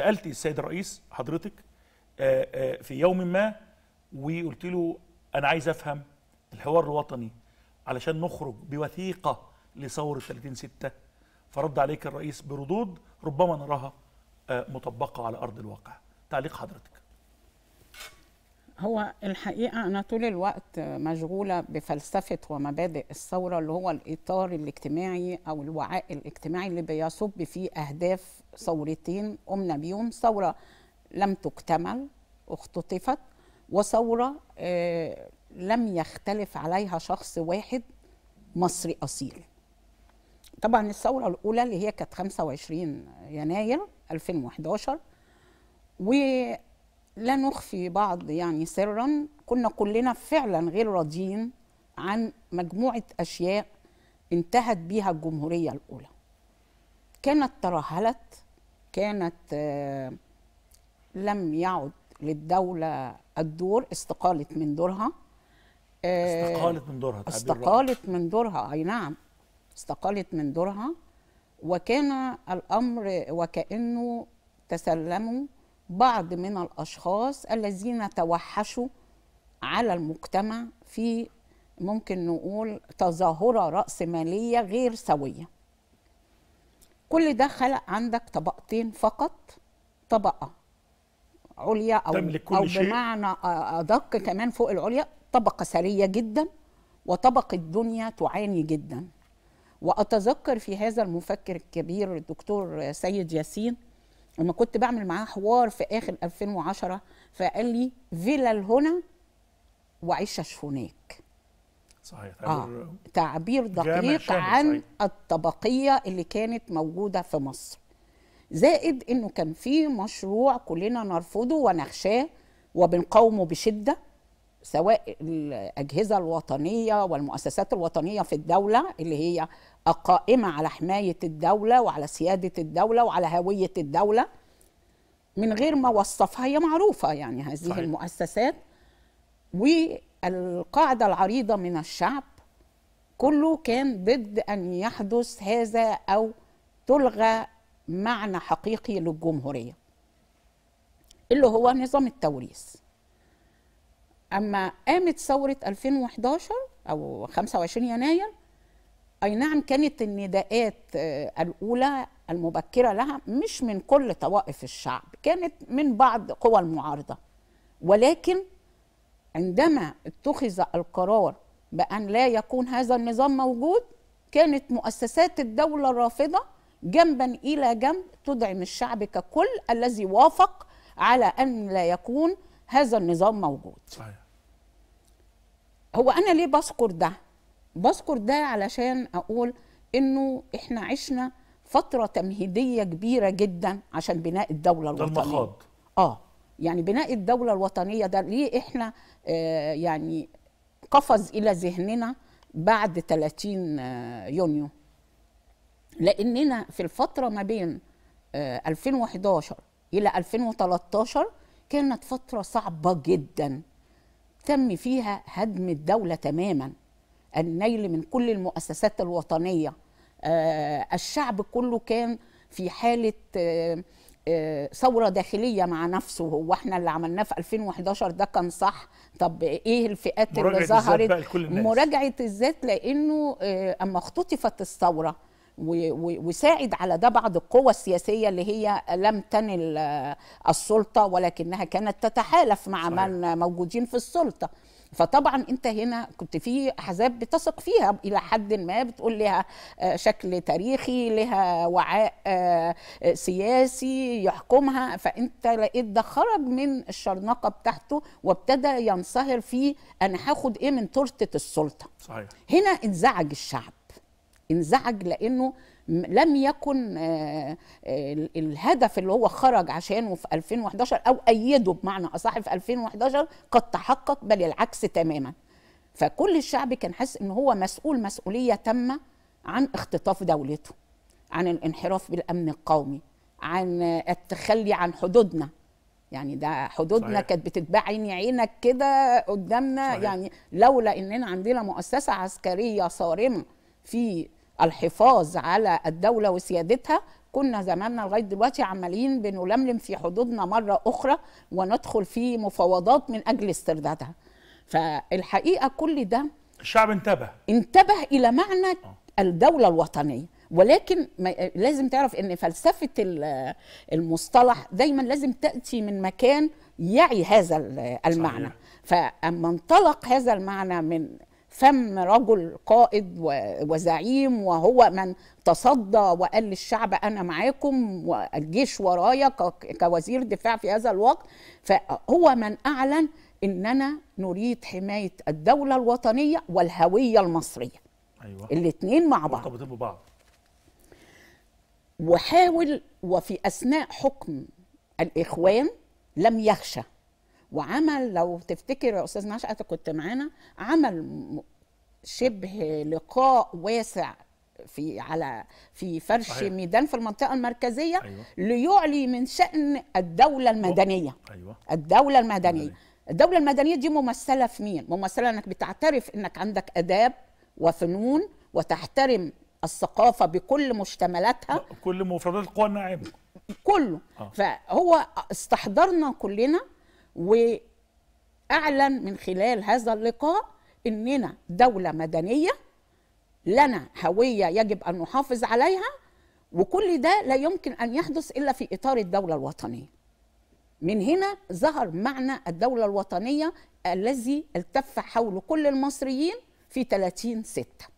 سالت السيد الرئيس حضرتك آه، آه، في يوم ما وقلت له انا عايز افهم الحوار الوطني علشان نخرج بوثيقه لثوره 30 6 فرد عليك الرئيس بردود ربما نراها آه، مطبقه على ارض الواقع تعليق حضرتك هو الحقيقة أنا طول الوقت مشغولة بفلسفة ومبادئ الثورة اللي هو الإطار الاجتماعي أو الوعاء الاجتماعي اللي بيصب فيه أهداف ثورتين قمنا بيهم ثورة لم تكتمل اختطفت وثورة آه، لم يختلف عليها شخص واحد مصري أصيل طبعا الثورة الأولى اللي هي كانت 25 يناير 2011 و لا نخفي بعض يعني سرا كنا كلنا فعلا غير راضيين عن مجموعة أشياء انتهت بها الجمهورية الأولى كانت ترهلت كانت آه، لم يعد للدولة الدور استقالت من دورها آه، استقالت من دورها استقالت من دورها أي نعم استقالت من دورها وكان الأمر وكأنه تسلموا بعض من الاشخاص الذين توحشوا على المجتمع في ممكن نقول تظاهره راسماليه غير سويه كل ده خلق عندك طبقتين فقط طبقه عليا او او بمعنى ادق كمان فوق العليا طبقه ثريه جدا وطبقه الدنيا تعاني جدا واتذكر في هذا المفكر الكبير الدكتور سيد ياسين لما كنت بعمل معاه حوار في اخر 2010 فقال لي فيلا هنا وعيشش هناك صحيح تعبير, آه. تعبير دقيق عن صحيح. الطبقيه اللي كانت موجوده في مصر زائد انه كان في مشروع كلنا نرفضه ونخشاه وبنقاومه بشده سواء الأجهزة الوطنية والمؤسسات الوطنية في الدولة اللي هي قائمة على حماية الدولة وعلى سيادة الدولة وعلى هوية الدولة من غير ما وصفها هي معروفة يعني هذه صحيح. المؤسسات والقاعدة العريضة من الشعب كله كان ضد أن يحدث هذا أو تلغى معنى حقيقي للجمهورية اللي هو نظام التوريث اما قامت ثوره 2011 او 25 يناير اي نعم كانت النداءات آه، الاولى المبكره لها مش من كل طوائف الشعب كانت من بعض قوى المعارضه ولكن عندما اتخذ القرار بان لا يكون هذا النظام موجود كانت مؤسسات الدوله الرافضه جنبا الى جنب تدعم الشعب ككل الذي وافق على ان لا يكون هذا النظام موجود صحيح. هو انا ليه بذكر ده بذكر ده علشان اقول انه احنا عشنا فتره تمهيديه كبيره جدا عشان بناء الدوله الوطنيه ده المخاض اه يعني بناء الدوله الوطنيه ده ليه احنا آه يعني قفز الى ذهننا بعد 30 آه، يونيو لاننا في الفتره ما بين آه 2011 الى 2013 كانت فترة صعبة جدا تم فيها هدم الدولة تماما النيل من كل المؤسسات الوطنية آه، الشعب كله كان في حالة آه، آه، ثورة داخلية مع نفسه هو احنا اللي عملناه في 2011 ده كان صح طب ايه الفئات اللي ظهرت مراجعة الذات لانه اما اختطفت الثورة وساعد على ده بعض القوى السياسية اللي هي لم تنل السلطة ولكنها كانت تتحالف مع صحيح. من موجودين في السلطة فطبعا انت هنا كنت في احزاب بتثق فيها الى حد ما بتقول لها آه، شكل تاريخي لها وعاء آه، سياسي يحكمها فانت لقيت ده خرج من الشرنقه بتاعته وابتدى ينصهر في انا هاخد ايه من تورته السلطه صحيح. هنا انزعج الشعب انزعج لانه لم يكن آه، آه، الهدف اللي هو خرج عشانه في 2011 او ايده بمعنى اصح في 2011 قد تحقق بل العكس تماما فكل الشعب كان حاسس ان هو مسؤول مسؤوليه تامه عن اختطاف دولته عن الانحراف بالامن القومي عن التخلي عن حدودنا يعني ده حدودنا كانت بتتباع عيني عينك كده قدامنا صحيح. يعني لولا اننا عندنا مؤسسه عسكريه صارمه في الحفاظ على الدولة وسيادتها كنا زماننا لغايه دلوقتي عمالين بنلملم في حدودنا مره اخرى وندخل في مفاوضات من اجل استردادها. فالحقيقه كل ده الشعب انتبه انتبه الى معنى آه. الدوله الوطنيه ولكن لازم تعرف ان فلسفه المصطلح دايما لازم تاتي من مكان يعي هذا المعنى صحيح. فاما انطلق هذا المعنى من فم رجل قائد وزعيم وهو من تصدى وقال للشعب انا معاكم والجيش ورايا كوزير دفاع في هذا الوقت فهو من اعلن اننا نريد حمايه الدوله الوطنيه والهويه المصريه ايوه الاثنين مع بعض مرتبطين ببعض وحاول وفي اثناء حكم الاخوان لم يخشى وعمل لو تفتكر يا استاذ نشأت كنت معانا عمل شبه لقاء واسع في على في فرش أيوة. ميدان في المنطقه المركزيه أيوة. ليعلي من شان الدوله المدنيه أيوة. الدوله المدنيه أيوة. الدوله المدنيه دي ممثله في مين ممثله انك بتعترف انك عندك اداب وفنون وتحترم الثقافه بكل مشتملاتها كل مفردات القوى الناعمه كله آه. فهو استحضرنا كلنا واعلن من خلال هذا اللقاء اننا دوله مدنيه لنا هويه يجب ان نحافظ عليها وكل ده لا يمكن ان يحدث الا في اطار الدوله الوطنيه من هنا ظهر معنى الدولة الوطنية الذي التف حول كل المصريين في 30 ستة